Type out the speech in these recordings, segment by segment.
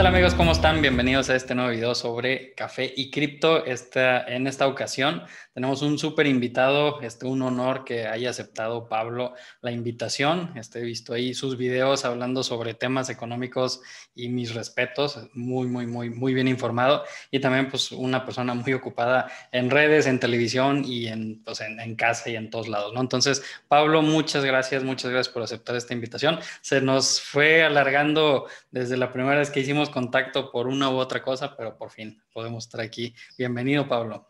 Hola amigos? ¿Cómo están? Bienvenidos a este nuevo video sobre café y cripto. Esta, en esta ocasión tenemos un súper invitado, este, un honor que haya aceptado Pablo la invitación. Este, he visto ahí sus videos hablando sobre temas económicos y mis respetos, muy, muy, muy, muy bien informado y también pues una persona muy ocupada en redes, en televisión y en, pues, en casa y en todos lados, ¿no? Entonces, Pablo, muchas gracias, muchas gracias por aceptar esta invitación. Se nos fue alargando desde la primera vez que hicimos contacto por una u otra cosa, pero por fin podemos estar aquí. Bienvenido, Pablo.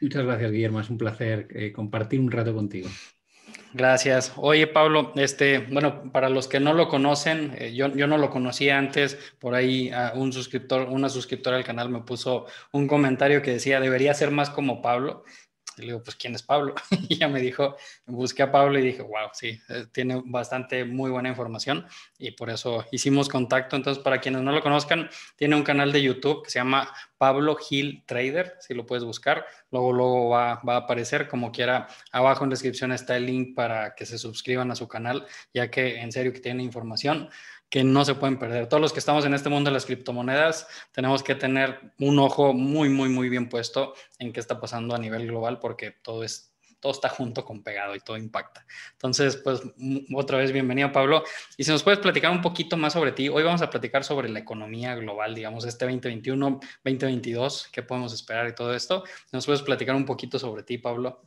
Muchas gracias, Guillermo. Es un placer eh, compartir un rato contigo. Gracias. Oye, Pablo, este, bueno, para los que no lo conocen, eh, yo, no lo conocía antes, por ahí ah, un suscriptor, una suscriptora del canal me puso un comentario que decía, debería ser más como Pablo. Y le digo, pues, ¿quién es Pablo? y ya me dijo, busqué a Pablo y dije, wow, sí, eh, tiene bastante muy buena información y por eso hicimos contacto. Entonces, para quienes no lo conozcan, tiene un canal de YouTube que se llama Pablo Gil Trader, si lo puedes buscar, luego, luego va, a aparecer como quiera. Abajo en descripción está el link para que se suscriban a su canal, ya que en serio que tiene información que no se pueden perder. Todos los que estamos en este mundo de las criptomonedas tenemos que tener un ojo muy, muy, muy bien puesto en qué está pasando a nivel global porque todo es todo está junto con pegado y todo impacta. Entonces, pues mm, otra vez bienvenido Pablo. Y si nos puedes platicar un poquito más sobre ti, hoy vamos a platicar sobre la economía global, digamos, este 2021, 2022, qué podemos esperar y todo esto. ¿Nos puedes platicar un poquito sobre ti, Pablo?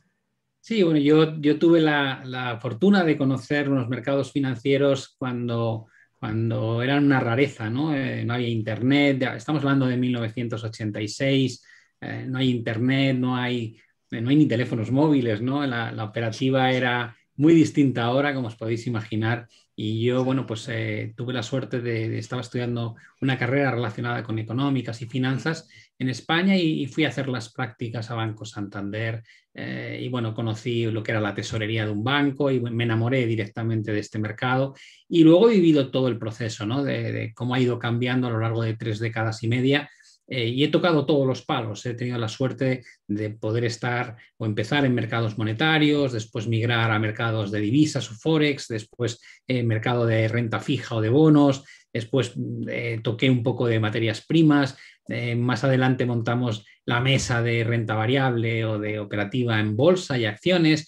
Sí, bueno, yo, yo tuve la, fortuna de conocer los mercados financieros cuando cuando eran una rareza, ¿no? Eh, no había internet, estamos hablando de 1986, eh, no hay internet, no hay no hay ni teléfonos móviles, ¿no? La, operativa era muy distinta ahora, como os podéis imaginar. Y yo, bueno, pues eh, tuve la suerte de, estaba estudiando una carrera relacionada con económicas y finanzas en España y, fui a hacer las prácticas a Banco Santander. Eh, y bueno, conocí lo que era la tesorería de un banco y me enamoré directamente de este mercado. Y luego he vivido todo el proceso, ¿no? de cómo ha ido cambiando a lo largo de tres décadas y media eh, y he tocado todos los palos. He tenido la suerte de poder estar o empezar en mercados monetarios, después migrar a mercados de divisas o forex, después eh, mercado de renta fija o de bonos, después eh, toqué un poco de materias primas, eh, más adelante montamos la mesa de renta variable o de operativa en bolsa y acciones.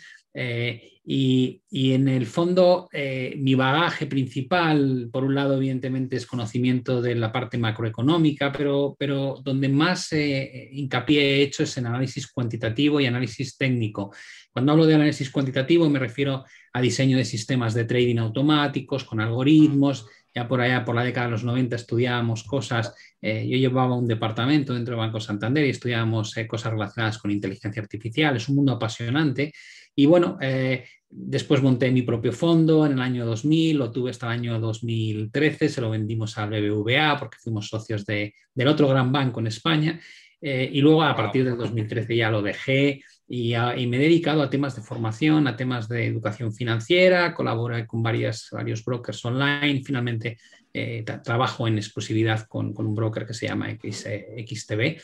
Y, en el fondo, eh, mi bagaje principal, por un lado, evidentemente, es conocimiento de la parte macroeconómica, pero, pero donde más eh, hincapié he hecho es en análisis cuantitativo y análisis técnico. Cuando hablo de análisis cuantitativo, me refiero a diseño de sistemas de trading automáticos, con algoritmos, ya por allá, por la década de los 90, estudiábamos cosas, eh, yo llevaba un departamento dentro de Banco Santander y estudiábamos cosas relacionadas con inteligencia artificial, es un mundo apasionante. Y bueno, Después monté mi propio fondo en el año 2000, lo tuve hasta el año 2013, se lo vendimos al BBVA porque fuimos socios del otro gran banco en España. Eh, y luego a partir del 2013 ya lo dejé y, me he dedicado a temas de formación, a temas de educación financiera, colaboré con varias, varios brokers online, finalmente eh, trabajo en exclusividad con, un broker que se llama X, eh, XTB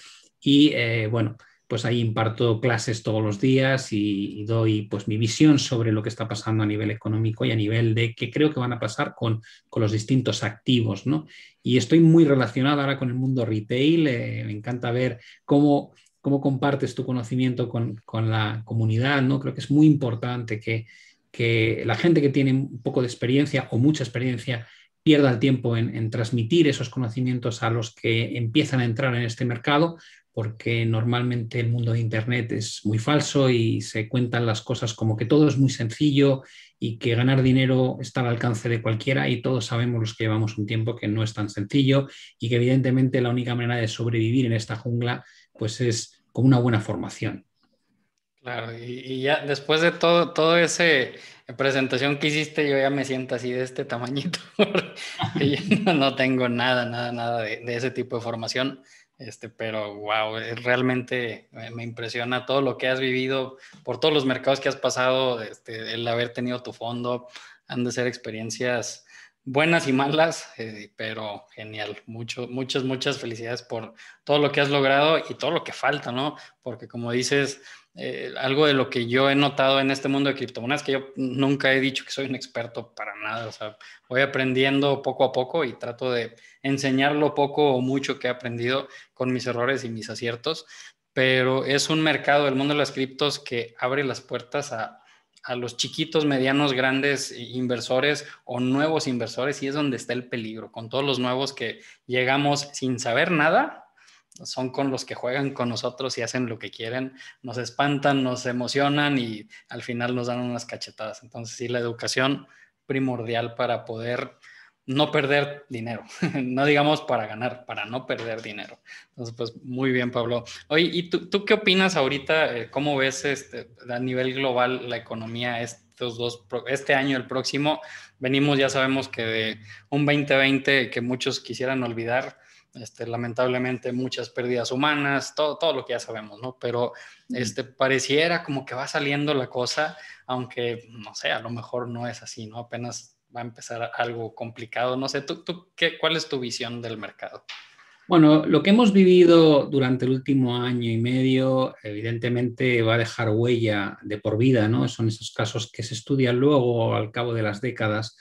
y bueno pues ahí imparto clases todos los días y, doy pues mi visión sobre lo que está pasando a nivel económico y a nivel de qué creo que van a pasar con, los distintos activos, ¿no? Y estoy muy relacionado ahora con el mundo retail, eh, me encanta ver cómo, cómo compartes tu conocimiento con, la comunidad, ¿no? Creo que es muy importante que, que la gente que tiene un poco de experiencia o mucha experiencia pierda el tiempo en, transmitir esos conocimientos a los que empiezan a entrar en este mercado, porque normalmente el mundo de Internet es muy falso y se cuentan las cosas como que todo es muy sencillo y que ganar dinero está al alcance de cualquiera y todos sabemos los que llevamos un tiempo que no es tan sencillo y que evidentemente la única manera de sobrevivir en esta jungla pues es con una buena formación. Claro, y, ya después de todo, todo ese presentación que hiciste, yo ya me siento así de este tamañito, porque no, tengo nada, nada, nada de, de ese tipo de formación este, pero wow, realmente eh, me impresiona todo lo que has vivido, por todos los mercados que has pasado, este, el haber tenido tu fondo, han de ser experiencias buenas y malas, eh, pero genial. Mucho, muchas, muchas felicidades por todo lo que has logrado y todo lo que falta, ¿no? Porque como dices, eh, algo de lo que yo he notado en este mundo de criptomonedas, que yo nunca he dicho que soy un experto para nada, o sea, voy aprendiendo poco a poco y trato de enseñar lo poco o mucho que he aprendido con mis errores y mis aciertos, pero es un mercado, del mundo de las criptos, que abre las puertas a los chiquitos, medianos, grandes inversores o nuevos inversores y es donde está el peligro, con todos los nuevos que llegamos sin saber nada son con los que juegan con nosotros y hacen lo que quieren, nos espantan, nos emocionan y al final nos dan unas cachetadas. Entonces sí, la educación primordial para poder no perder dinero, no digamos para ganar, para no perder dinero. Entonces, pues muy bien, Pablo. Oye, ¿y tú, tú qué opinas ahorita? Eh, ¿Cómo ves este, a nivel global la economía estos dos, este año, el próximo? Venimos, ya sabemos que de un 2020 que muchos quisieran olvidar, este, lamentablemente muchas pérdidas humanas, todo, lo que ya sabemos, ¿no? Pero este, pareciera como que va saliendo la cosa, aunque, no sé, a lo mejor no es así, ¿no? Apenas va a empezar algo complicado, no sé, qué, cuál es tu visión del mercado? Bueno, lo que hemos vivido durante el último año y medio, evidentemente va a dejar huella de por vida, ¿no? Son esos casos que se estudian luego al cabo de las décadas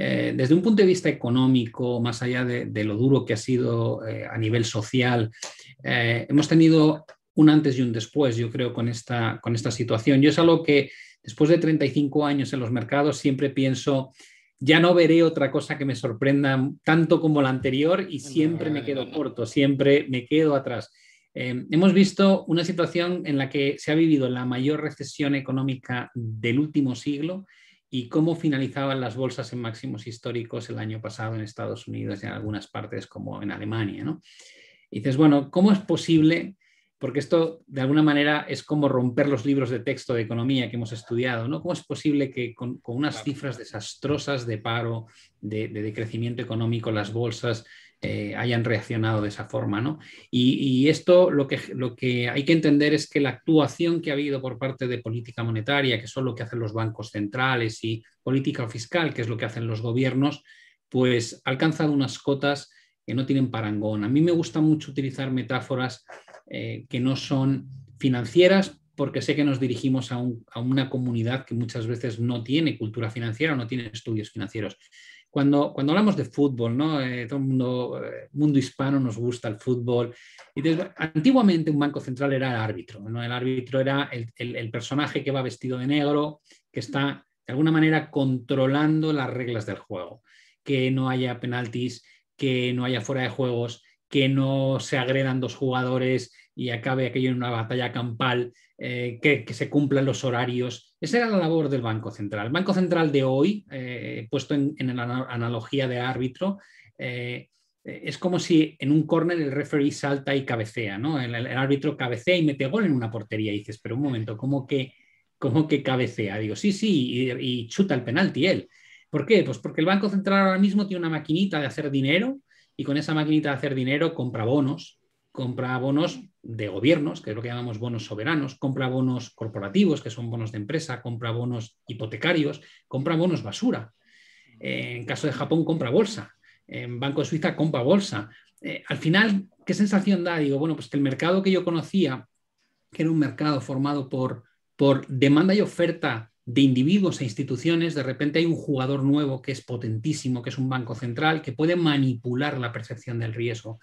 eh, desde un punto de vista económico, más allá de, lo duro que ha sido eh, a nivel social, eh, hemos tenido un antes y un después, yo creo, con esta, con esta situación. Yo es algo que después de 35 años en los mercados siempre pienso, ya no veré otra cosa que me sorprenda tanto como la anterior y siempre me quedo corto, siempre me quedo atrás. hemos visto una situación en la que se ha vivido la mayor recesión económica del último siglo y cómo finalizaban las bolsas en máximos históricos el año pasado en Estados Unidos y en algunas partes como en Alemania. Y dices, bueno, ¿cómo es posible? Porque esto de alguna manera es como romper los libros de texto de economía que hemos estudiado, ¿no? ¿Cómo es posible que con, unas cifras desastrosas de paro, de, de decrecimiento económico, las bolsas eh, hayan reaccionado de esa forma. Y, esto lo que, lo que hay que entender es que la actuación que ha habido por parte de política monetaria, que son lo que hacen los bancos centrales, y política fiscal, que es lo que hacen los gobiernos, pues ha alcanzado unas cotas que no tienen parangón. A mí me gusta mucho utilizar metáforas eh, que no son financieras porque sé que nos dirigimos a, a, una comunidad que muchas veces no tiene cultura financiera, no tiene estudios financieros. Cuando, cuando hablamos de fútbol, eh, todo el eh, mundo, hispano nos gusta el fútbol. Y antiguamente un banco central era el árbitro. El árbitro era el, personaje que va vestido de negro, que está de alguna manera controlando las reglas del juego. Que no haya penaltis, que no haya fuera de juegos, que no se agredan dos jugadores y acabe aquello en una batalla campal. Eh, que, se cumplan los horarios. Esa era la labor del Banco Central. El Banco Central de hoy, eh, puesto en, la analogía de árbitro, eh, es como si en un córner el referee salta y cabecea, ¿no? El, árbitro cabecea y mete gol en una portería. Y dices, pero un momento, ¿cómo que, cómo que cabecea? Digo, sí, sí, y, y chuta el penalti él. ¿Por qué? Pues porque el Banco Central ahora mismo tiene una maquinita de hacer dinero y con esa maquinita de hacer dinero compra bonos, compra bonos de gobiernos, que es lo que llamamos bonos soberanos, compra bonos corporativos, que son bonos de empresa, compra bonos hipotecarios, compra bonos basura. en caso de Japón, compra bolsa. En Banco de Suiza, compra bolsa. Eh, al final, ¿qué sensación da? Digo, bueno, pues que el mercado que yo conocía, que era un mercado formado por, por demanda y oferta de individuos e instituciones, de repente hay un jugador nuevo que es potentísimo, que es un banco central, que puede manipular la percepción del riesgo.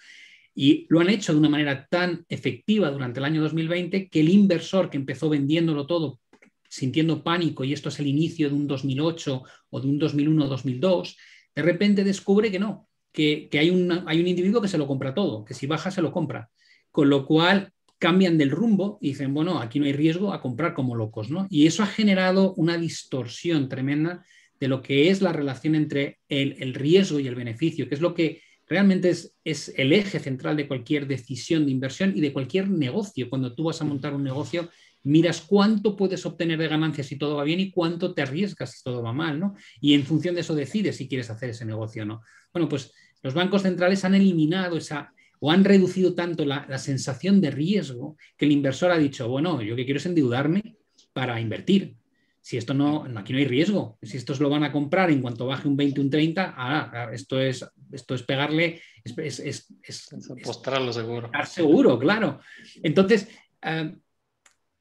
Y lo han hecho de una manera tan efectiva durante el año 2020 que el inversor que empezó vendiéndolo todo sintiendo pánico, y esto es el inicio de un 2008 o de un 2001-2002, de repente descubre que no, que, hay, hay un individuo que se lo compra todo, que si baja se lo compra. Con lo cual cambian del rumbo y dicen, bueno, aquí no hay riesgo a comprar como locos, ¿no? Y eso ha generado una distorsión tremenda de lo que es la relación entre el riesgo y el beneficio, que es lo que realmente es, el eje central de cualquier decisión de inversión y de cualquier negocio. Cuando tú vas a montar un negocio, miras cuánto puedes obtener de ganancias si todo va bien y cuánto te arriesgas si todo va mal, ¿no? Y en función de eso decides si quieres hacer ese negocio o no. Bueno, pues los bancos centrales han eliminado esa o han reducido tanto la, la sensación de riesgo que el inversor ha dicho, bueno, yo que quiero es endeudarme para invertir si esto no, aquí no hay riesgo, si estos lo van a comprar en cuanto baje un 20, un 30, ah, ah, esto es, esto es pegarle, es, es, seguro. seguro, claro. Entonces, em,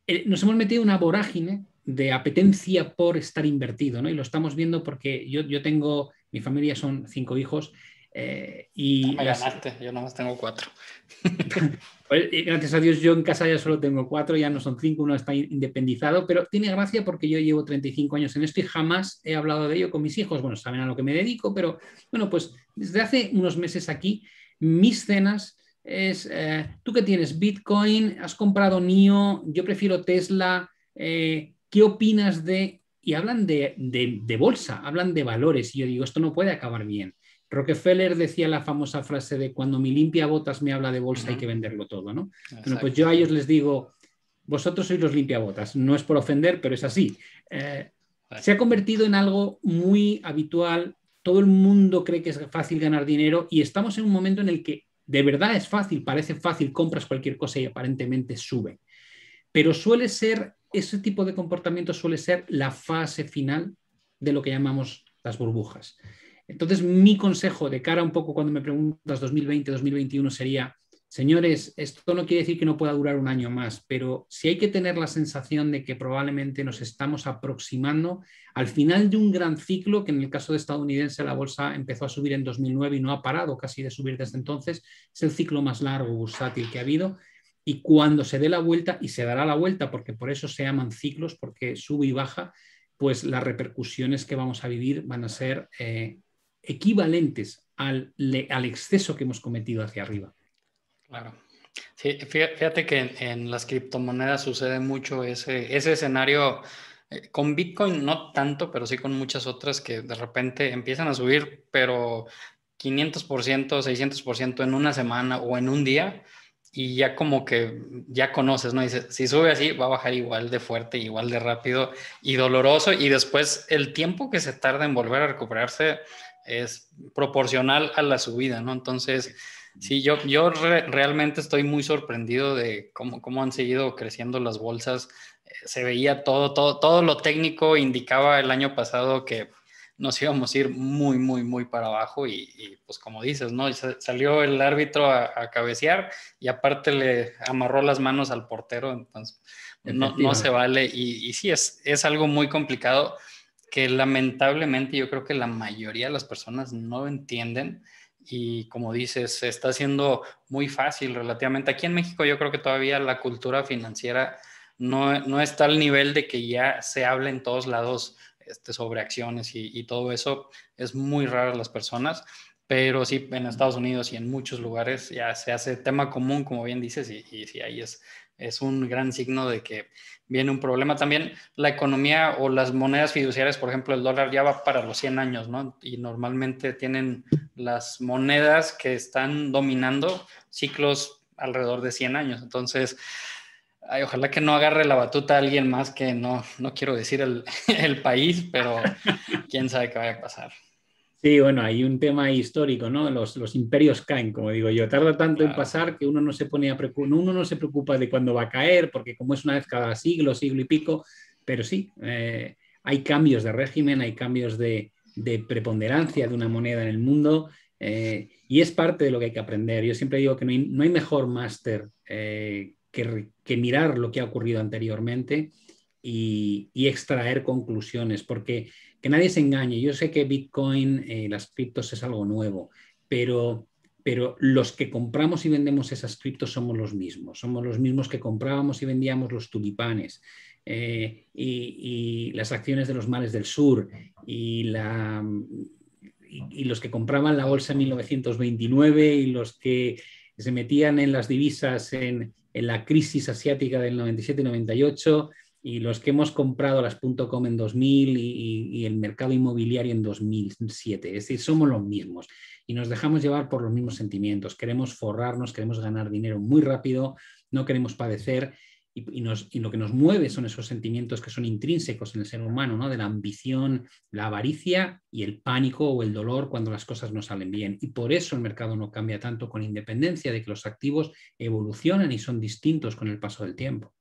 eh, nos hemos metido una vorágine de apetencia por estar invertido, ¿no? Y lo estamos viendo porque yo, yo tengo, mi familia son cinco hijos eh, y nada yo nomás tengo cuatro. gracias a Dios, yo en casa ya solo tengo cuatro, ya no son cinco, uno está independizado, pero tiene gracia porque yo llevo 35 años en esto y jamás he hablado de ello con mis hijos. Bueno, saben a lo que me dedico, pero bueno, pues desde hace unos meses aquí, mis cenas es, eh, tú que tienes Bitcoin, has comprado NIO, yo prefiero Tesla, eh, ¿qué opinas de... Y hablan de bolsa, hablan de valores, y yo digo, esto no puede acabar bien Rockefeller decía la famosa frase de cuando mi limpia botas me habla de bolsa hay que venderlo todo, ¿no? Bueno, pues yo a ellos les digo, vosotros sois los limpiabotas, no es por ofender, pero es así. Eh, se ha convertido en algo muy habitual, todo el mundo cree que es fácil ganar dinero y estamos en un momento en el que de verdad es fácil, parece fácil, compras cualquier cosa y aparentemente sube. Pero suele ser, ese tipo de comportamiento suele ser la fase final de lo que llamamos las burbujas. Entonces, mi consejo de cara un poco cuando me preguntas 2020, 2021 sería, señores, esto no quiere decir que no pueda durar un año más, pero si hay que tener la sensación de que probablemente nos estamos aproximando al final de un gran ciclo que en el caso de estadounidense la bolsa empezó a subir en 2009 y no ha parado casi de subir desde entonces, es el ciclo más largo bursátil que ha habido. Y cuando se dé la vuelta, y se dará la vuelta, porque por eso se llaman ciclos, porque sube y baja, pues las repercusiones que vamos a vivir van a ser eh, equivalentes al, al exceso que hemos cometido hacia arriba. Claro. Sí, fíjate que en, las criptomonedas sucede mucho ese, ese escenario eh, con Bitcoin no tanto, pero sí con muchas otras que de repente empiezan a subir, pero 500%, 600% en una semana o en un día y ya como que ya conoces, ¿no? Dices, si sube así, va a bajar igual de fuerte, igual de rápido y doloroso y después el tiempo que se tarda en volver a recuperarse es proporcional a la subida, ¿no? Entonces, sí, yo, yo realmente estoy muy sorprendido de cómo, han seguido creciendo las bolsas. se veía todo, todo, todo lo técnico indicaba el año pasado que nos íbamos a ir muy, muy, muy para abajo y, pues como dices, ¿no? Salió el árbitro a, cabecear y aparte le amarró las manos al portero, entonces no, se vale y, y sí, es, es algo muy complicado que lamentablemente yo creo que la mayoría de las personas no entienden y como dices, se está haciendo muy fácil relativamente. Aquí en México yo creo que todavía la cultura financiera no, está al nivel de que ya se hable en todos lados este, sobre acciones y, todo eso. Es muy raro las personas, pero sí en Estados Unidos y en muchos lugares ya se hace tema común, como bien dices, y, y ahí es es un gran signo de que viene un problema. También la economía o las monedas fiduciarias, por ejemplo, el dólar ya va para los 100 años, ¿no? Y normalmente tienen las monedas que están dominando ciclos alrededor de 100 años. Entonces, ay, ojalá que no agarre la batuta a alguien más que no, no quiero decir el, el país, pero quién sabe qué vaya a pasar. Sí, bueno, hay un tema histórico, ¿no? Los, imperios caen, como digo yo. Tarda tanto en pasar que uno no se pone a uno no se preocupa de cuándo va a caer, porque como es una vez cada siglo, siglo y pico, pero sí, eh, hay cambios de régimen, hay cambios de, preponderancia de una moneda en el mundo, eh, y es parte de lo que hay que aprender. Yo siempre digo que no hay, mejor máster eh, que, mirar lo que ha ocurrido anteriormente y extraer conclusiones, porque que nadie se engañe. Yo sé que Bitcoin, eh, las criptos es algo nuevo, pero, los que compramos y vendemos esas criptos somos los mismos. Somos los mismos que comprábamos y vendíamos los tulipanes. Eh, y, las acciones de los mares del sur y, la, los que compraban la bolsa en 1929 y los que se metían en las divisas en, en la crisis asiática del 97-98 y los que hemos comprado las .com en 2000 y, el mercado inmobiliario en 2007. Es decir, somos los mismos y nos dejamos llevar por los mismos sentimientos. Queremos forrarnos, queremos ganar dinero muy rápido, no queremos padecer y, lo que nos mueve son esos sentimientos que son intrínsecos en el ser humano, ¿no? de la ambición, la avaricia y el pánico o el dolor cuando las cosas no salen bien. Y por eso el mercado no cambia tanto con independencia de que los activos evolucionan y son distintos con el paso del tiempo.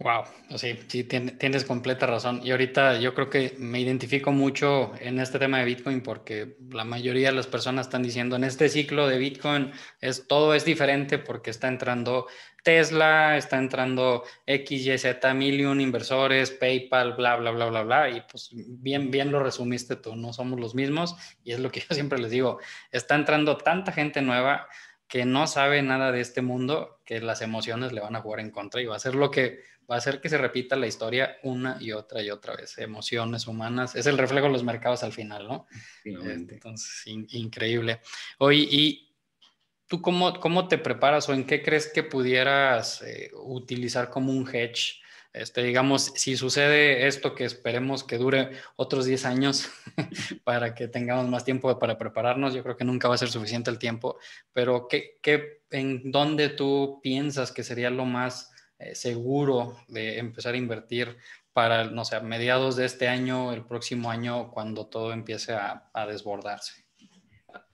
Wow, pues sí, tienes completa razón. Y ahorita yo creo que me identifico mucho en este tema de Bitcoin porque la mayoría de las personas están diciendo en este ciclo de Bitcoin es todo es diferente porque está entrando Tesla, está entrando XYZ, Million, inversores, PayPal, bla, bla, bla, bla, bla. Y pues bien, bien lo resumiste tú, no somos los mismos. Y es lo que yo siempre les digo, está entrando tanta gente nueva que no sabe nada de este mundo que las emociones le van a jugar en contra y va a ser lo que va a hacer que se repita la historia una y otra y otra vez. Emociones humanas, es el reflejo de los mercados al final, ¿no? Entonces, increíble. Oye, ¿y tú cómo, cómo te preparas o en qué crees que pudieras eh, utilizar como un hedge? Este, digamos, si sucede esto que esperemos que dure otros 10 años para que tengamos más tiempo para prepararnos, yo creo que nunca va a ser suficiente el tiempo, pero ¿qué, qué, en dónde tú piensas que sería lo más eh, seguro de empezar a invertir para, no sé, mediados de este año, el próximo año, cuando todo empiece a, desbordarse?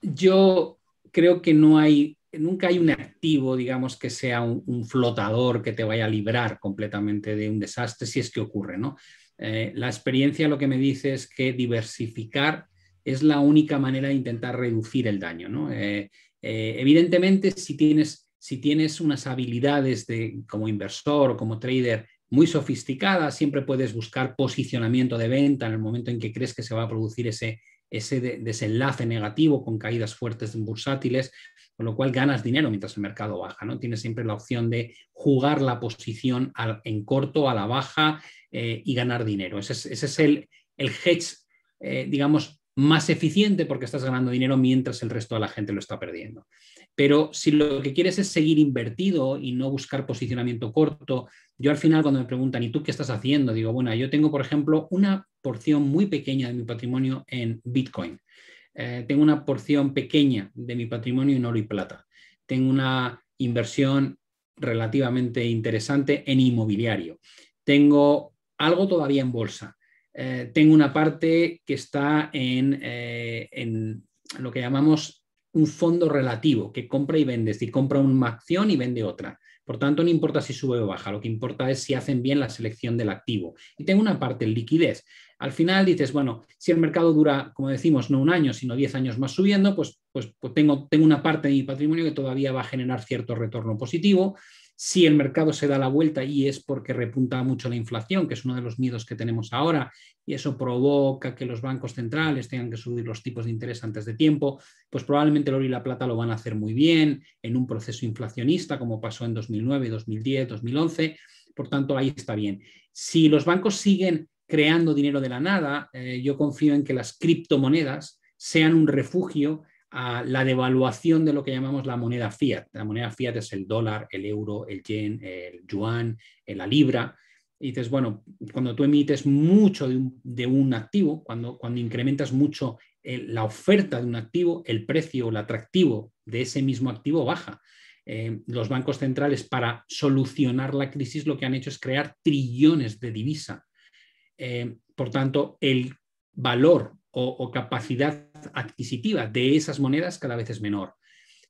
Yo creo que no hay, nunca hay un activo, digamos, que sea un, flotador que te vaya a librar completamente de un desastre, si es que ocurre, ¿no? Eh, la experiencia lo que me dice es que diversificar es la única manera de intentar reducir el daño. ¿no? Eh, evidentemente, si tienes si tienes unas habilidades de, como inversor o como trader muy sofisticadas, siempre puedes buscar posicionamiento de venta en el momento en que crees que se va a producir ese, ese desenlace negativo con caídas fuertes en bursátiles, con lo cual ganas dinero mientras el mercado baja. ¿no? Tienes siempre la opción de jugar la posición en corto, a la baja eh, y ganar dinero. Ese es, el, el hedge, eh, digamos, más eficiente porque estás ganando dinero mientras el resto de la gente lo está perdiendo. Pero si lo que quieres es seguir invertido y no buscar posicionamiento corto, yo al final cuando me preguntan, ¿y tú qué estás haciendo? Digo, bueno, yo tengo, por ejemplo, una porción muy pequeña de mi patrimonio en Bitcoin. Eh, tengo una porción pequeña de mi patrimonio en oro y plata. Tengo una inversión relativamente interesante en inmobiliario. Tengo algo todavía en bolsa eh, tengo una parte que está eh, en, lo que llamamos un fondo relativo, que compra y vende, es decir, compra una acción y vende otra. Por tanto, no importa si sube o baja, lo que importa es si hacen bien la selección del activo. Y tengo una parte, en liquidez. Al final dices, bueno, si el mercado dura, como decimos, no un año, sino 10 años más subiendo, pues, pues, pues, tengo, tengo una parte de mi patrimonio que todavía va a generar cierto retorno positivo si el mercado se da la vuelta y es porque repunta mucho la inflación, que es uno de los miedos que tenemos ahora, y eso provoca que los bancos centrales tengan que subir los tipos de interés antes de tiempo, pues probablemente el oro y la plata lo van a hacer muy bien en un proceso inflacionista como pasó en 2009, 2010, 2011. Por tanto, ahí está bien. Si los bancos siguen creando dinero de la nada, eh, yo confío en que las criptomonedas sean un refugio la devaluación de lo que llamamos la moneda fiat. La moneda fiat es el dólar, el euro, el yen, el yuan, eh, la libra. Y dices, bueno, cuando tú emites mucho de un, activo, cuando, cuando incrementas mucho eh, la oferta de un activo, el precio, el atractivo de ese mismo activo baja. Eh, los bancos centrales para solucionar la crisis lo que han hecho es crear trillones de divisa. por tanto, el valor o, capacidad adquisitiva de esas monedas cada vez es menor.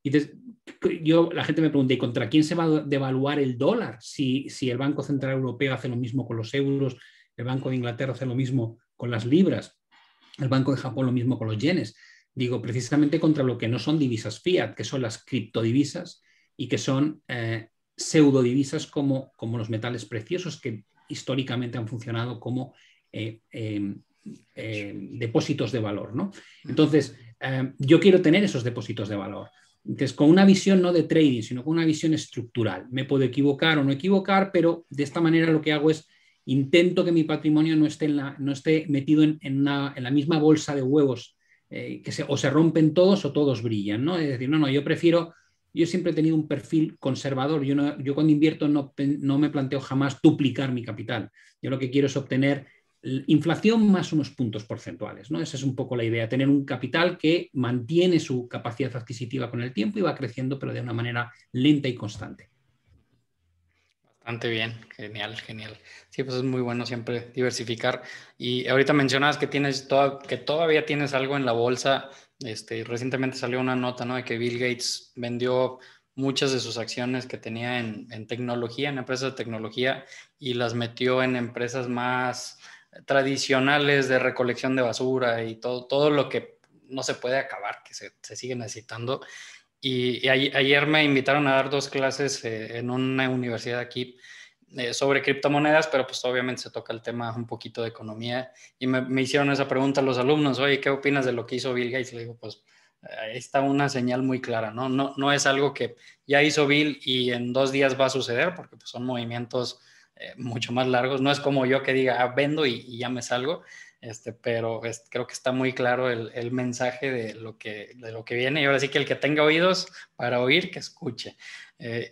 Y yo, la gente me pregunta, ¿y contra quién se va a devaluar el dólar si, el Banco Central Europeo hace lo mismo con los euros, el Banco de Inglaterra hace lo mismo con las libras, el Banco de Japón lo mismo con los yenes? Digo, precisamente contra lo que no son divisas fiat, que son las criptodivisas y que son eh, pseudodivisas como, como los metales preciosos que históricamente han funcionado como eh, em, eh, depósitos de valor. ¿no? Entonces, eh, yo quiero tener esos depósitos de valor. Entonces, con una visión no de trading, sino con una visión estructural. Me puedo equivocar o no equivocar, pero de esta manera lo que hago es intento que mi patrimonio no esté, en la, no esté metido en, la misma bolsa de huevos, eh, que se, o se rompen todos o todos brillan. ¿no? Es decir, no, no, yo prefiero yo siempre he tenido un perfil conservador. Yo, no, yo cuando invierto no, no, me planteo jamás duplicar mi capital. Yo lo que quiero es obtener inflación más unos puntos porcentuales. ¿no? Esa es un poco la idea, tener un capital que mantiene su capacidad adquisitiva con el tiempo y va creciendo, pero de una manera lenta y constante. Bastante bien, genial, genial. Sí, pues es muy bueno siempre diversificar. Y ahorita mencionabas que tienes que todavía tienes algo en la bolsa. Este, recientemente salió una nota ¿no? de que Bill Gates vendió muchas de sus acciones que tenía en tecnología, en empresas de tecnología, y las metió en empresas más tradicionales de recolección de basura y todo, todo lo que no se puede acabar, que se, sigue necesitando. Y, ayer me invitaron a dar dos clases eh, en una universidad aquí eh, sobre criptomonedas, pero pues obviamente se toca el tema un poquito de economía. Y me, hicieron esa pregunta los alumnos, oye, ¿qué opinas de lo que hizo Bill Gates? Le digo, pues está una señal muy clara, ¿no? No, no es algo que ya hizo Bill y en dos días va a suceder, porque pues, son movimientos eh, mucho más largos. No es como yo que diga, ah, vendo y, ya me salgo, este, pero creo que está muy claro el, mensaje de lo, que, de lo que viene. Y ahora sí que el que tenga oídos para oír, que escuche. Eh,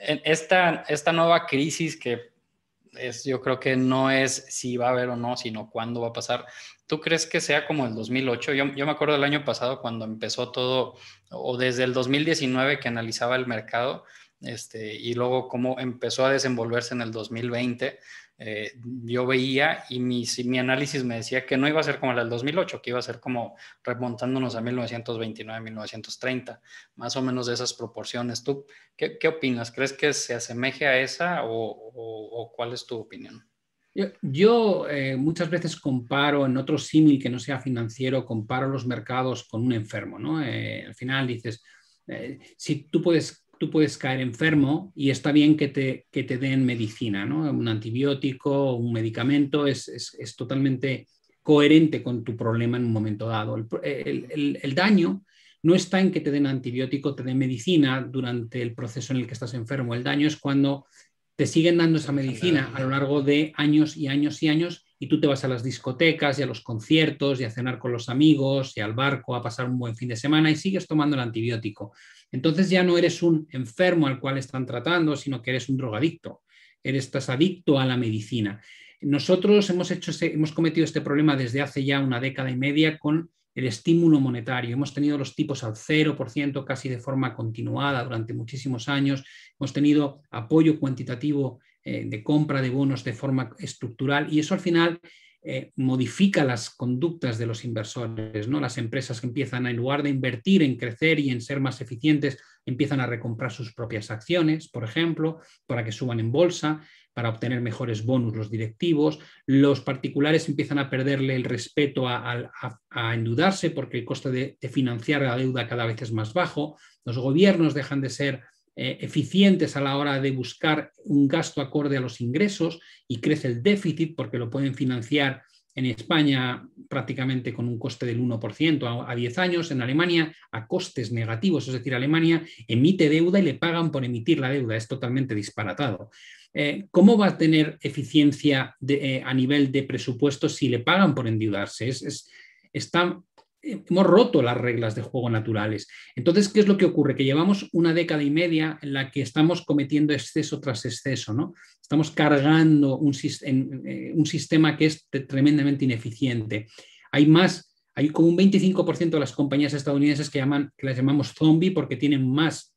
esta, esta nueva crisis que es, yo creo que no es si va a haber o no, sino cuándo va a pasar. ¿Tú crees que sea como el 2008? Yo, yo me acuerdo del año pasado cuando empezó todo, o desde el 2019 que analizaba el mercado, este, y luego cómo empezó a desenvolverse en el 2020, eh, yo veía y mi, mi análisis me decía que no iba a ser como el del 2008, que iba a ser como remontándonos a 1929, 1930, más o menos de esas proporciones. ¿Tú qué, qué opinas? ¿Crees que se asemeje a esa o, o, cuál es tu opinión? Yo, eh, muchas veces comparo en otro símil que no sea financiero, comparo los mercados con un enfermo, ¿no? Eh, al final dices, si tú puedes tú puedes caer enfermo y está bien que te, te den medicina, ¿no? Un antibiótico, un medicamento, es, totalmente coherente con tu problema en un momento dado. El, daño no está en que te den antibiótico, te den medicina durante el proceso en el que estás enfermo. El daño es cuando te siguen dando esa medicina a lo largo de años y años y años y tú te vas a las discotecas y a los conciertos y a cenar con los amigos y al barco a pasar un buen fin de semana y sigues tomando el antibiótico. Entonces ya no eres un enfermo al cual están tratando, sino que eres un drogadicto, eres, estás adicto a la medicina. Nosotros hemos, cometido este problema desde hace ya una década y media con el estímulo monetario. Hemos tenido los tipos al 0% casi de forma continuada durante muchísimos años. Hemos tenido apoyo cuantitativo eh, de compra de bonos de forma estructural y eso al final eh, modifica las conductas de los inversores, ¿no? Las empresas que empiezan a, en lugar de invertir en crecer y en ser más eficientes, empiezan a recomprar sus propias acciones, por ejemplo, para que suban en bolsa, para obtener mejores bonos los directivos. Los particulares empiezan a perderle el respeto a, endudarse endeudarse porque el coste de financiar la deuda cada vez es más bajo. Los gobiernos dejan de ser eh, eficientes a la hora de buscar un gasto acorde a los ingresos y crece el déficit porque lo pueden financiar en España prácticamente con un coste del 1% a, 10 años, en Alemania a costes negativos, es decir, Alemania emite deuda y le pagan por emitir la deuda, es totalmente disparatado. Eh, ¿Cómo va a tener eficiencia eh, a nivel de presupuesto si le pagan por endeudarse? Es, es, hemos roto las reglas de juego naturales. Entonces, ¿qué es lo que ocurre? Que llevamos una década y media en la que estamos cometiendo exceso tras exceso, ¿no? Estamos cargando un, eh, sistema que es tremendamente ineficiente. Hay más, hay como un 25% de las compañías estadounidenses que, las llamamos zombie porque tienen más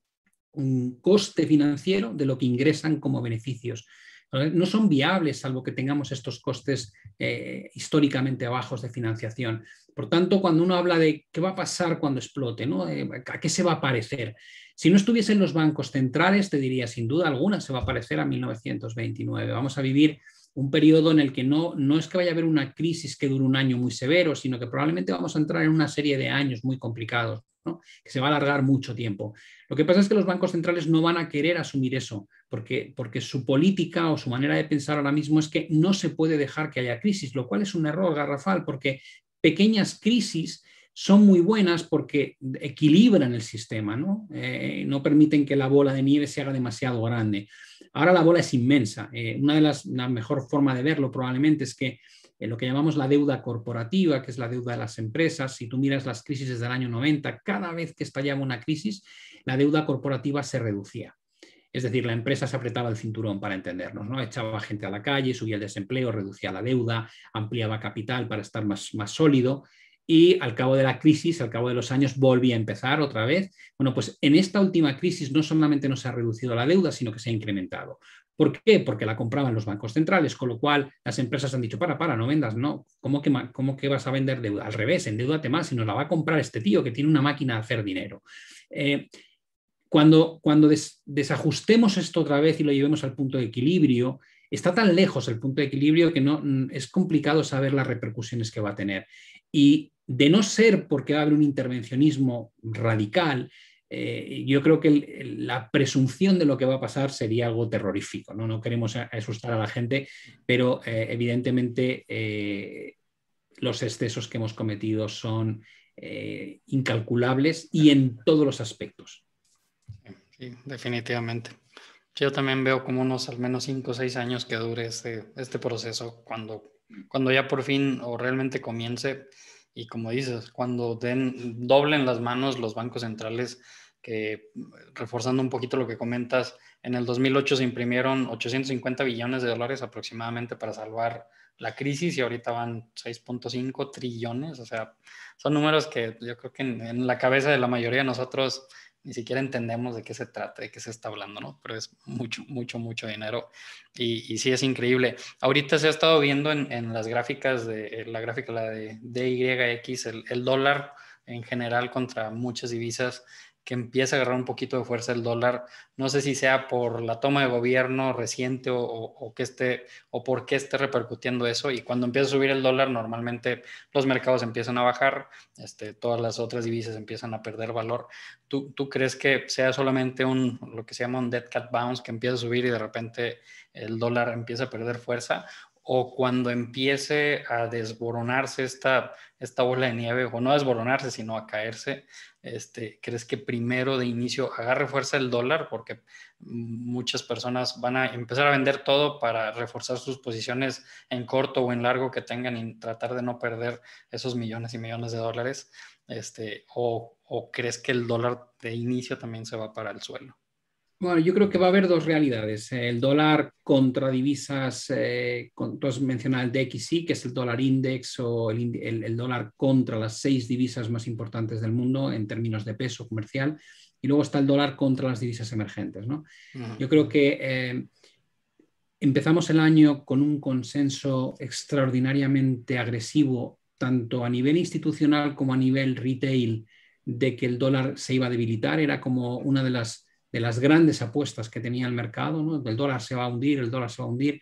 un mm, coste financiero de lo que ingresan como beneficios no son viables salvo que tengamos estos costes eh, históricamente bajos de financiación. Por tanto, cuando uno habla de qué va a pasar cuando explote, eh, ¿a qué se va a parecer? Si no estuviesen los bancos centrales, te diría, sin duda alguna, se va a parecer a 1929. Vamos a vivir un periodo en el que no, no es que vaya a haber una crisis que dure un año muy severo, sino que probablemente vamos a entrar en una serie de años muy complicados, que se va a alargar mucho tiempo. Lo que pasa es que los bancos centrales no van a querer asumir eso porque, su política o su manera de pensar ahora mismo es que no se puede dejar que haya crisis, lo cual es un error garrafal, porque pequeñas crisis son muy buenas porque equilibran el sistema, ¿no? Eh, permiten que la bola de nieve se haga demasiado grande. Ahora la bola es inmensa. Eh, una de las mejores mejor forma de verlo probablemente es que eh, lo que llamamos la deuda corporativa, que es la deuda de las empresas, si tú miras las crisis desde el año 90, cada vez que estallaba una crisis, la deuda corporativa se reducía. Es decir, la empresa se apretaba el cinturón para entendernos, ¿no? Echaba gente a la calle, subía el desempleo, reducía la deuda, ampliaba capital para estar más, más sólido y al cabo de la crisis, al cabo de los años, volvía a empezar otra vez. Bueno, pues en esta última crisis no solamente no se ha reducido la deuda, sino que se ha incrementado. ¿Por qué? Porque la compraban los bancos centrales, con lo cual las empresas han dicho, para, para, no vendas, no, ¿cómo que, cómo que vas a vender deuda? Al revés, endeudate más, y nos la va a comprar este tío que tiene una máquina de hacer dinero. Eh, cuando, desajustemos esto otra vez y lo llevemos al punto de equilibrio, está tan lejos el punto de equilibrio que no, mm, es complicado saber las repercusiones que va a tener. Y de no ser porque va a haber un intervencionismo radical, eh, yo creo que la presunción de lo que va a pasar sería algo terrorífico. No, no queremos asustar a la gente, pero eh, evidentemente eh, los excesos que hemos cometido son incalculables y en todos los aspectos. Sí, definitivamente. Yo también veo como unos al menos 5 o 6 años que dure este, este proceso cuando, cuando ya por fin o realmente comience y como dices, cuando den, doblen las manos los bancos centrales, que reforzando un poquito lo que comentas, en el 2008 se imprimieron 850 billones de dólares aproximadamente para salvar la crisis y ahorita van 6.5 trillones, o sea, son números que yo creo que en la cabeza de la mayoría de nosotros ni siquiera entendemos de qué se trata, de qué se está hablando, ¿no? Pero es mucho, mucho, mucho dinero y, sí es increíble. Ahorita se ha estado viendo en, las gráficas de la gráfica la de DYX, el, el dólar en general contra muchas divisas que empieza a agarrar un poquito de fuerza el dólar. No sé si sea por la toma de gobierno reciente o, que esté, o por qué esté repercutiendo eso. Y cuando empieza a subir el dólar, normalmente los mercados empiezan a bajar, este, todas las otras divisas empiezan a perder valor. ¿Tú, crees que sea solamente un, lo que se llama un dead cat bounce, que empieza a subir y de repente el dólar empieza a perder fuerza? o cuando empiece a desboronarse esta, esta bola de nieve, o no a desboronarse, sino a caerse, este, ¿Crees que primero de inicio agarre fuerza el dólar? Porque muchas personas van a empezar a vender todo para reforzar sus posiciones en corto o en largo que tengan y tratar de no perder esos millones y millones de dólares. Este, ¿O crees que el dólar de inicio también se va para el suelo? Bueno, yo creo que va a haber dos realidades. Eh, el dólar contra divisas, eh, tú has mencionado el DXI que es el dólar index o el, dólar contra las seis divisas más importantes del mundo en términos de peso comercial. Y luego está el dólar contra las divisas emergentes. Yo creo que eh, empezamos el año con un consenso extraordinariamente agresivo, tanto a nivel institucional como a nivel retail, de que el dólar se iba a debilitar. Era como una de las de las grandes apuestas que tenía el mercado, ¿no? El dólar se va a hundir, el dólar se va a hundir,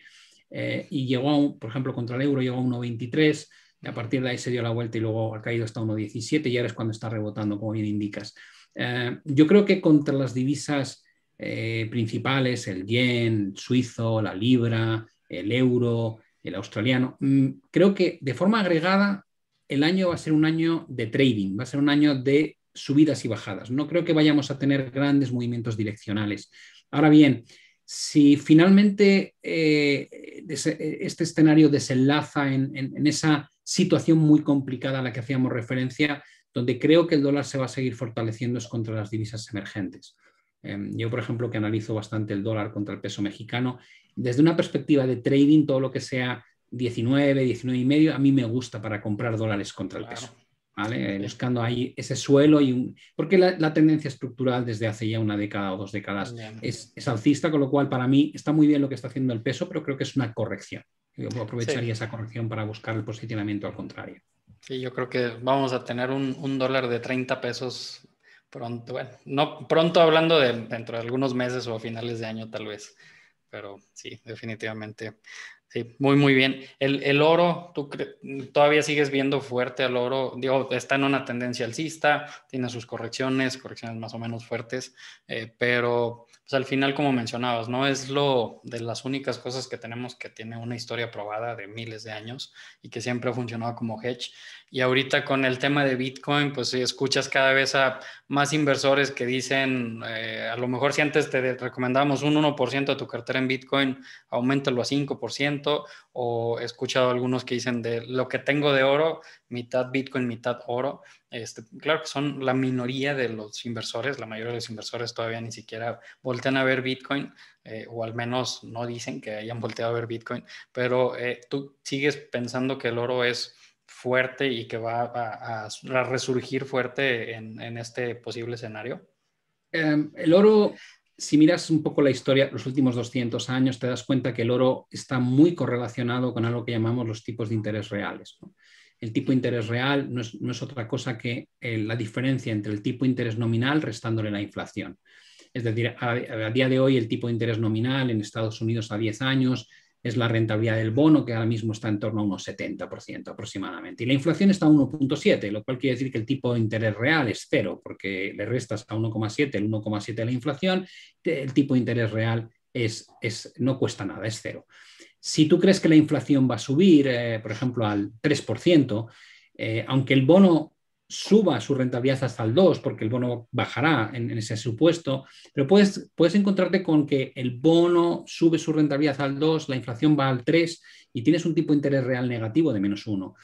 eh, y llegó, por ejemplo, contra el euro, llegó a 1,23, a partir de ahí se dio la vuelta y luego ha caído hasta 1,17 y ahora es cuando está rebotando, como bien indicas. Eh, yo creo que contra las divisas eh, principales, el yen, el suizo, la libra, el euro, el australiano, mm, creo que de forma agregada el año va a ser un año de trading, va a ser un año de subidas y bajadas. No creo que vayamos a tener grandes movimientos direccionales. Ahora bien, si finalmente eh, este escenario desenlaza en, esa situación muy complicada a la que hacíamos referencia, donde creo que el dólar se va a seguir fortaleciendo es contra las divisas emergentes. Em, yo, por ejemplo, que analizo bastante el dólar contra el peso mexicano, desde una perspectiva de trading, todo lo que sea 19, 19 y medio, a mí me gusta para comprar dólares contra el peso. ¿vale? Buscando ahí ese suelo y Porque la, tendencia estructural desde hace ya una década o dos décadas es, alcista, con lo cual para mí está muy bien lo que está haciendo el peso, pero creo que es una corrección. Yo aprovecharía esa corrección para buscar el posicionamiento al contrario. Sí, yo creo que vamos a tener un, un dólar de 30 pesos pronto, bueno, no pronto hablando de dentro de algunos meses o a finales de año tal vez, pero sí, definitivamente. Sí, muy, muy bien. El, oro, tú todavía sigues viendo fuerte al oro, digo, está en una tendencia alcista, tiene sus correcciones, correcciones más o menos fuertes, eh, pero pues, al final, como mencionabas, no es lo de las únicas cosas que tenemos que tiene una historia probada de miles de años y que siempre ha funcionado como hedge. Y ahorita con el tema de Bitcoin, pues si escuchas cada vez a más inversores que dicen, eh, a lo mejor si antes te recomendábamos un 1% de tu cartera en Bitcoin, aumentalo a 5%, o he escuchado algunos que dicen de lo que tengo de oro, mitad Bitcoin, mitad oro. Este, claro que son la minoría de los inversores, la mayoría de los inversores todavía ni siquiera voltean a ver Bitcoin, eh, o al menos no dicen que hayan volteado a ver Bitcoin, pero eh, tú sigues pensando que el oro es fuerte y que va a, resurgir fuerte en, este posible escenario? Em, el oro, si miras un poco la historia, los últimos 200 años, te das cuenta que el oro está muy correlacionado con algo que llamamos los tipos de interés reales. El tipo de interés real no es, otra cosa que eh, la diferencia entre el tipo de interés nominal restándole la inflación. Es decir, a, día de hoy el tipo de interés nominal en Estados Unidos a 10 años es la rentabilidad del bono, que ahora mismo está en torno a unos 70% aproximadamente. Y la inflación está a 1.7, lo cual quiere decir que el tipo de interés real es cero, porque le restas a 1,7 el 1,7 de la inflación, el tipo de interés real es, es, no cuesta nada, es cero. Si tú crees que la inflación va a subir, eh, por ejemplo, al 3%, eh, aunque el bono suba su rentabilidad hasta el 2, porque el bono bajará en, ese supuesto, pero puedes, encontrarte con que el bono sube su rentabilidad al 2, la inflación va al 3 y tienes un tipo de interés real negativo de menos 1.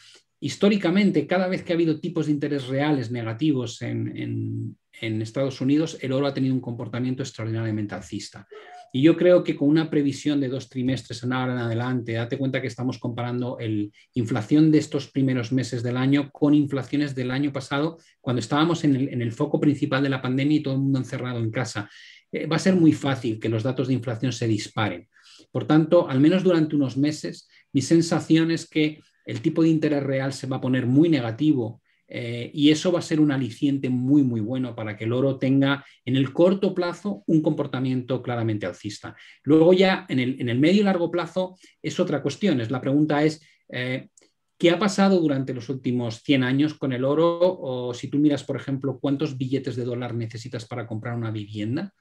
Históricamente, cada vez que ha habido tipos de interés reales negativos en Estados Unidos, el oro ha tenido un comportamiento extraordinariamente alcista. Y yo creo que con una previsión de dos trimestres en ahora en adelante, date cuenta que estamos comparando la inflación de estos primeros meses del año con inflaciones del año pasado, cuando estábamos en el, foco principal de la pandemia y todo el mundo encerrado en casa. Eh, va a ser muy fácil que los datos de inflación se disparen. Por tanto, al menos durante unos meses, mi sensación es que el tipo de interés real se va a poner muy negativo eh, y eso va a ser un aliciente muy, muy bueno para que el oro tenga en el corto plazo un comportamiento claramente alcista. Luego ya en el, medio y largo plazo es otra cuestión. la pregunta es, eh, ¿qué ha pasado durante los últimos 100 años con el oro? O si tú miras, por ejemplo, cuántos billetes de dólar necesitas para comprar una vivienda,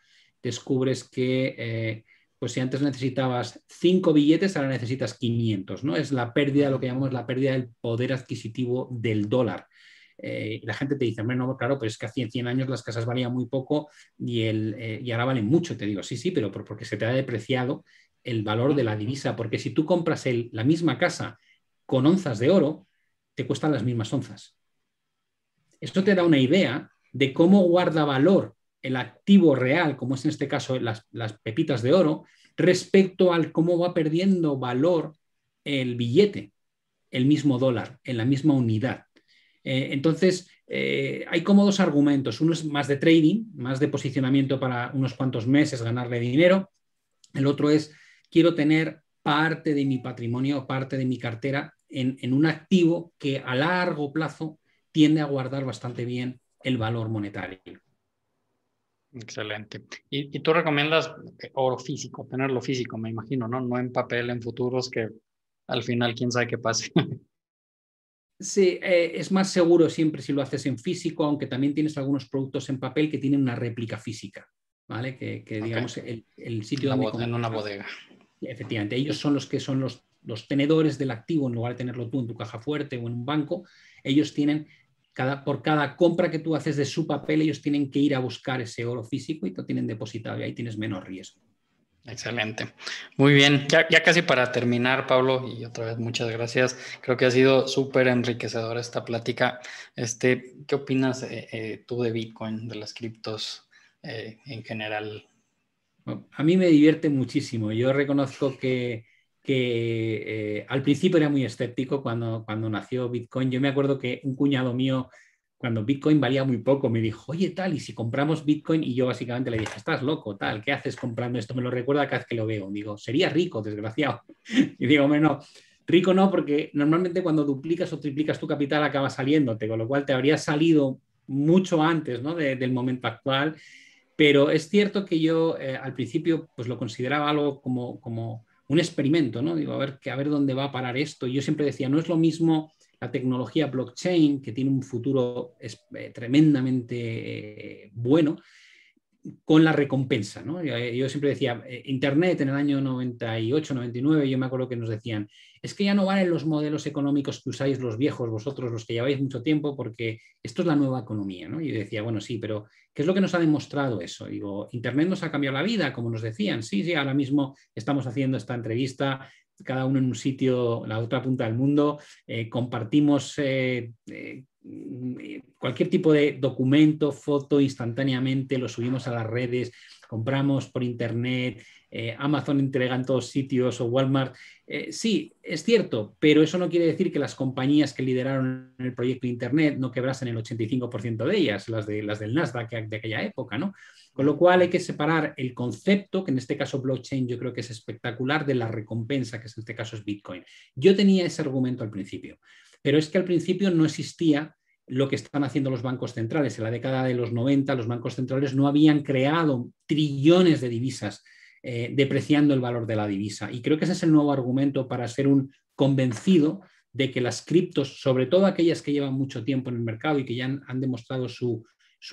descubres que... Eh, pues si antes necesitabas 5 billetes, ahora necesitas 500, Es la pérdida, lo que llamamos la pérdida del poder adquisitivo del dólar. Eh, la gente te dice, bueno, no, claro, pero es que hace 100 años las casas valían muy poco y, el, eh, y ahora valen mucho. Te digo, sí, sí, pero porque se te ha depreciado el valor de la divisa, porque si tú compras la misma casa con onzas de oro, te cuestan las mismas onzas. Esto te da una idea de cómo guarda valor el activo real, como es en este caso las pepitas de oro, respecto al cómo va perdiendo valor el billete, el mismo dólar, en la misma unidad. Eh, entonces, eh, hay como dos argumentos. Uno es más de trading, más de posicionamiento para unos cuantos meses, ganarle dinero. El otro es, quiero tener parte de mi patrimonio, parte de mi cartera en, un activo que a largo plazo tiende a guardar bastante bien el valor monetario. Excelente. Y, tú recomiendas eh, oro físico, tenerlo físico, me imagino, ¿no? No en papel, en futuros, que al final quién sabe qué pase. Sí, eh, es más seguro siempre si lo haces en físico, aunque también tienes algunos productos en papel que tienen una réplica física, ¿vale? Que, digamos el, sitio de donde... En una bodega. Efectivamente, ellos son los que son los, los, tenedores del activo, en lugar de tenerlo tú en tu caja fuerte o en un banco, ellos tienen, cada, por cada compra que tú haces de su papel, ellos tienen que ir a buscar ese oro físico y lo tienen depositado y ahí tienes menos riesgo. Excelente. Muy bien. Ya, casi para terminar, Pablo, y otra vez muchas gracias. Creo que ha sido súper enriquecedora esta plática. Este, ¿Qué opinas eh, eh, tú de Bitcoin, de las criptos eh, en general? A mí me divierte muchísimo. Yo reconozco que, que al principio era muy escéptico cuando, cuando nació Bitcoin. Yo me acuerdo que un cuñado mío cuando Bitcoin valía muy poco, me dijo, oye, tal, y si compramos Bitcoin, y yo básicamente le dije, estás loco, tal, ¿qué haces comprando esto? Me lo recuerda cada vez que lo veo. Digo, sería rico, desgraciado. Y digo, hombre, no, rico no, porque normalmente cuando duplicas o triplicas tu capital acaba saliéndote, con lo cual te habría salido mucho antes ¿no? del momento actual. Pero es cierto que yo eh, al principio pues lo consideraba algo como, como un experimento, ¿no? Digo, a ver, que, a ver dónde va a parar esto. Y yo siempre decía, no es lo mismo la tecnología blockchain, que tiene un futuro eh, tremendamente eh, bueno, con la recompensa. Eh, yo, siempre decía, Internet en el año 98, 99, yo me acuerdo que nos decían, es que ya no valen los modelos económicos que usáis los viejos, vosotros los que lleváis mucho tiempo, porque esto es la nueva economía. ¿no? Y yo decía, bueno, sí, pero ¿qué es lo que nos ha demostrado eso? Digo, Internet nos ha cambiado la vida, como nos decían. Sí, sí, ahora mismo estamos haciendo esta entrevista cada uno en un sitio, la otra punta del mundo, eh, compartimos eh, eh, Mm, eh, cualquier tipo de documento, foto, instantáneamente lo subimos a las redes, compramos por internet, eh, Amazon entrega en todos sitios o Walmart. Eh, sí, es cierto, pero eso no quiere decir que las compañías que lideraron el proyecto de internet no quebrasen el 85% de ellas, las, de, las del Nasdaq de aquella época, ¿no? Con lo cual hay que separar el concepto, que en este caso blockchain yo creo que es espectacular, de la recompensa, que en este caso es Bitcoin. Yo tenía ese argumento al principio, pero es que al principio no existía lo que están haciendo los bancos centrales. En la década de los 90 los bancos centrales no habían creado trillones de divisas eh, depreciando el valor de la divisa. Y creo que ese es el nuevo argumento para ser un convencido de que las criptos, sobre todo aquellas que llevan mucho tiempo en el mercado y que ya han, demostrado su,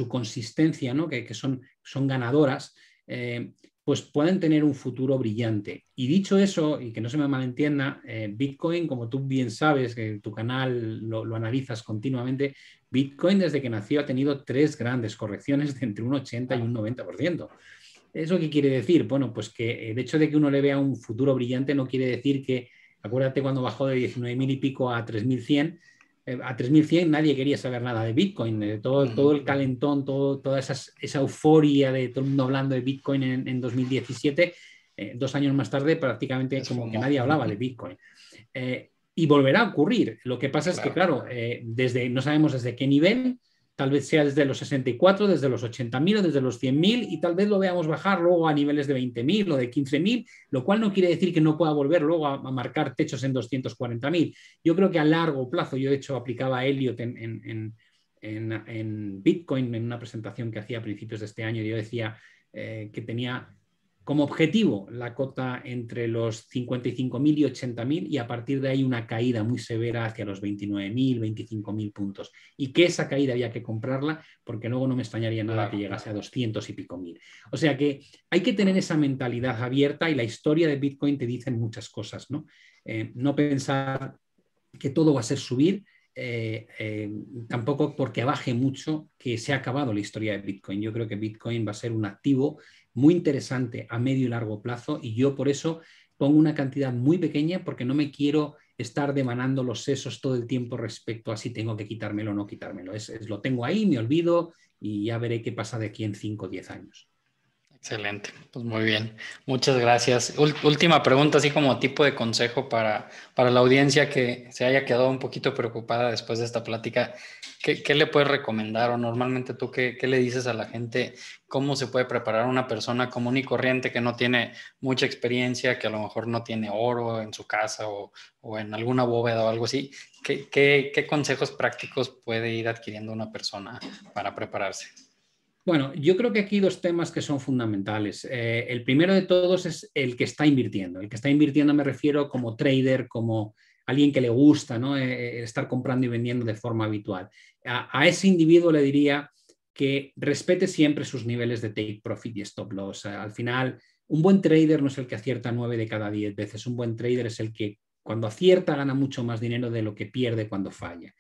consistencia, ¿no? que, son, son, ganadoras, eh, pues pueden tener un futuro brillante. Y dicho eso, y que no se me malentienda, eh, Bitcoin, como tú bien sabes, que tu canal lo, lo, analizas continuamente, Bitcoin desde que nació ha tenido tres grandes correcciones de entre un 80 y un 90%. ¿Eso qué quiere decir? Bueno, pues que el hecho de que uno le vea un futuro brillante no quiere decir que, acuérdate cuando bajó de 19.000 y pico a 3.100, eh, a 3100 nadie quería saber nada de Bitcoin, de todo, mm, todo el calentón, todo, toda esa euforia de todo el mundo hablando de Bitcoin en, 2017, eh, dos años más tarde prácticamente como que nadie hablaba de Bitcoin. Eh, y volverá a ocurrir. Lo que pasa es que, claro, desde, no sabemos desde qué nivel, Tal vez sea desde los 64, desde los 80.000 o desde los 100.000 y tal vez lo veamos bajar luego a niveles de 20.000 o de 15.000, lo cual no quiere decir que no pueda volver luego a, marcar techos en 240.000. Yo creo que a largo plazo, yo de hecho aplicaba a Elliot en, Bitcoin en una presentación que hacía a principios de este año, y yo decía eh, que tenía como objetivo, la cota entre los 55.000 y 80.000 y a partir de ahí una caída muy severa hacia los 29.000, 25.000 puntos. Y que esa caída había que comprarla porque luego no me extrañaría nada que llegase a 200 y pico mil. O sea que hay que tener esa mentalidad abierta y la historia de Bitcoin te dice muchas cosas, ¿no? Eh, no pensar que todo va a ser subir, eh, eh, tampoco porque baje mucho que se ha acabado la historia de Bitcoin. Yo creo que Bitcoin va a ser un activo muy interesante a medio y largo plazo y yo por eso pongo una cantidad muy pequeña porque no me quiero estar demandando los sesos todo el tiempo respecto a si tengo que quitármelo o no quitármelo. Es, lo tengo ahí, me olvido y ya veré qué pasa de aquí en 5 o 10 años. Excelente, pues muy bien. Muchas gracias. última pregunta, así como tipo de consejo para, para la audiencia que se haya quedado un poquito preocupada después de esta plática. ¿Qué, le puedes recomendar o normalmente tú qué, le dices a la gente? ¿Cómo se puede preparar una persona común y corriente que no tiene mucha experiencia, que a lo mejor no tiene oro en su casa o, en alguna bóveda o algo así? ¿Qué, qué consejos prácticos puede ir adquiriendo una persona para prepararse? Bueno, yo creo que aquí dos temas que son fundamentales. Eh, el primero de todos es el que está invirtiendo. El que está invirtiendo me refiero como trader, como alguien que le gusta ¿no? Eh, eh, estar comprando y vendiendo de forma habitual. A, ese individuo le diría que respete siempre sus niveles de take profit y stop loss. Al final, un buen trader no es el que acierta nueve de cada diez veces. Un buen trader es el que cuando acierta gana mucho más dinero de lo que pierde cuando falla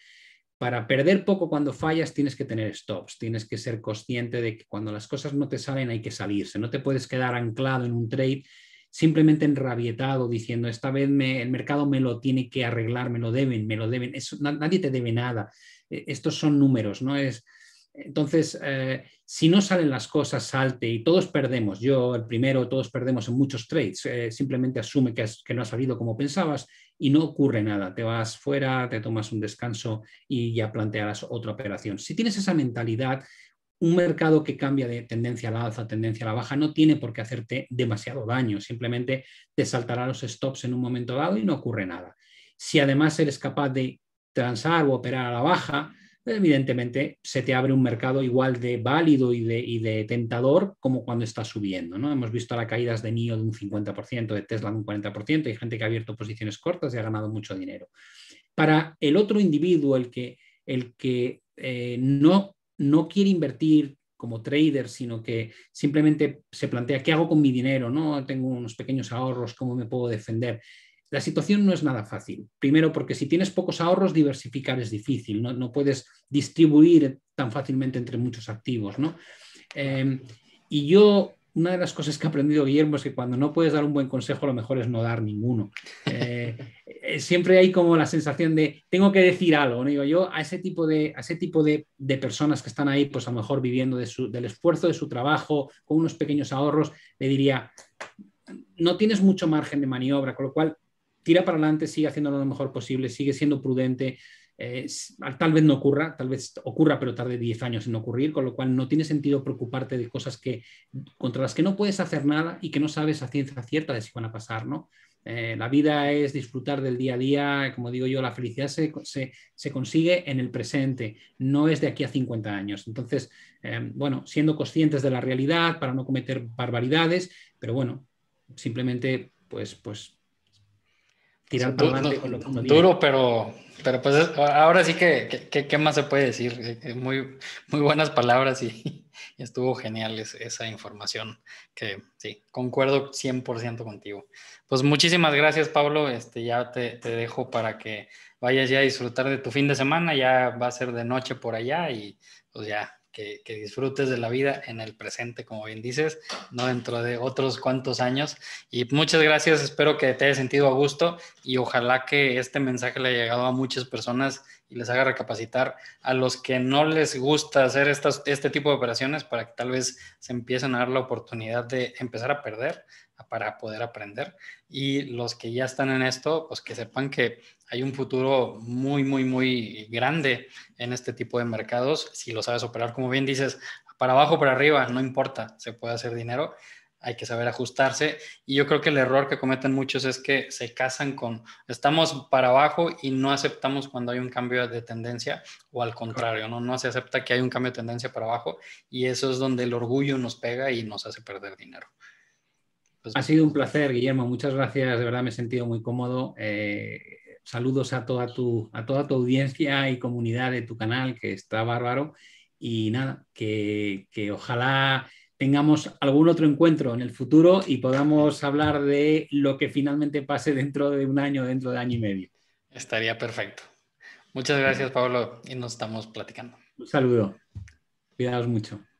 para perder poco cuando fallas tienes que tener stops, tienes que ser consciente de que cuando las cosas no te salen hay que salirse, no te puedes quedar anclado en un trade simplemente enrabietado diciendo esta vez me, el mercado me lo tiene que arreglar, me lo deben, me lo deben, Eso, nadie te debe nada, e, estos son números, no es entonces, eh, si no salen las cosas, salte y todos perdemos. Yo, el primero, todos perdemos en muchos trades. Eh, simplemente asume que, no ha salido como pensabas y no ocurre nada. Te vas fuera, te tomas un descanso y ya plantearás otra operación. Si tienes esa mentalidad, un mercado que cambia de tendencia a la alza, tendencia a la baja, no tiene por qué hacerte demasiado daño. Simplemente te saltará los stops en un momento dado y no ocurre nada. Si además eres capaz de transar o operar a la baja, evidentemente se te abre un mercado igual de válido y de, tentador como cuando está subiendo. ¿no? Hemos visto las caídas de NIO de un 50%, de Tesla de un 40%, hay gente que ha abierto posiciones cortas y ha ganado mucho dinero. Para el otro individuo, el que, el que eh, no, no quiere invertir como trader, sino que simplemente se plantea qué hago con mi dinero, ¿no? Tengo unos pequeños ahorros, cómo me puedo defender. La situación no es nada fácil. Primero, porque si tienes pocos ahorros, diversificar es difícil, no, puedes distribuir tan fácilmente entre muchos activos. Em, y yo, una de las cosas que he aprendido, Guillermo, es que cuando no puedes dar un buen consejo, lo mejor es no dar ninguno. Eh, eh, siempre hay como la sensación de tengo que decir algo. Digo, yo a ese tipo, de, ese tipo de, personas que están ahí, pues a lo mejor viviendo del esfuerzo de su trabajo, con unos pequeños ahorros, le diría, no tienes mucho margen de maniobra, con lo cual tira para adelante, sigue haciéndolo lo mejor posible, sigue siendo prudente. Eh, tal vez no ocurra, tal vez ocurra, pero tarde 10 años en ocurrir, con lo cual no tiene sentido preocuparte de cosas que, contra las que no puedes hacer nada y que no sabes a ciencia cierta de si van a pasar, ¿no? Eh, la vida es disfrutar del día a día, como digo yo, la felicidad se, consigue en el presente, no es de aquí a 50 años. Entonces, em, bueno, siendo conscientes de la realidad para no cometer barbaridades, pero bueno, simplemente pues, pues tirando Duro, pero, pero pues ahora sí que, ¿qué más se puede decir? Eh, eh, muy, muy buenas palabras y, estuvo genial esa información que sí, concuerdo 100% contigo. Pues muchísimas gracias, Pablo. Este, ya te, te, dejo para que vayas ya a disfrutar de tu fin de semana. Ya va a ser de noche por allá y pues ya que, disfrutes de la vida en el presente, como bien dices, no dentro de otros cuantos años. Y muchas gracias, espero que te haya sentido a gusto y ojalá que este mensaje le haya llegado a muchas personas y les haga recapacitar a los que no les gusta hacer este tipo de operaciones para que tal vez se empiecen a dar la oportunidad de empezar a perder para poder aprender. Y los que ya están en esto, pues que sepan que hay un futuro muy, muy, muy grande en este tipo de mercados. Si lo sabes operar, como bien dices, para abajo, para arriba, no importa, se puede hacer dinero. Hay que saber ajustarse. Y yo creo que el error que cometen muchos es que se casan con, estamos para abajo y no aceptamos cuando hay un cambio de tendencia o al contrario, ¿no? No se acepta que hay un cambio de tendencia para abajo y eso es donde el orgullo nos pega y nos hace perder dinero. Pues ha sido un placer, Guillermo. Muchas gracias. De verdad me he sentido muy cómodo. Eh, saludos a toda, tu, a toda tu audiencia y comunidad de tu canal, que está bárbaro. Y nada, que, que ojalá tengamos algún otro encuentro en el futuro y podamos hablar de lo que finalmente pase dentro de un año, dentro de año y medio. Estaría perfecto. Muchas gracias, Pablo, y nos estamos platicando. Un saludo. Cuidaos mucho.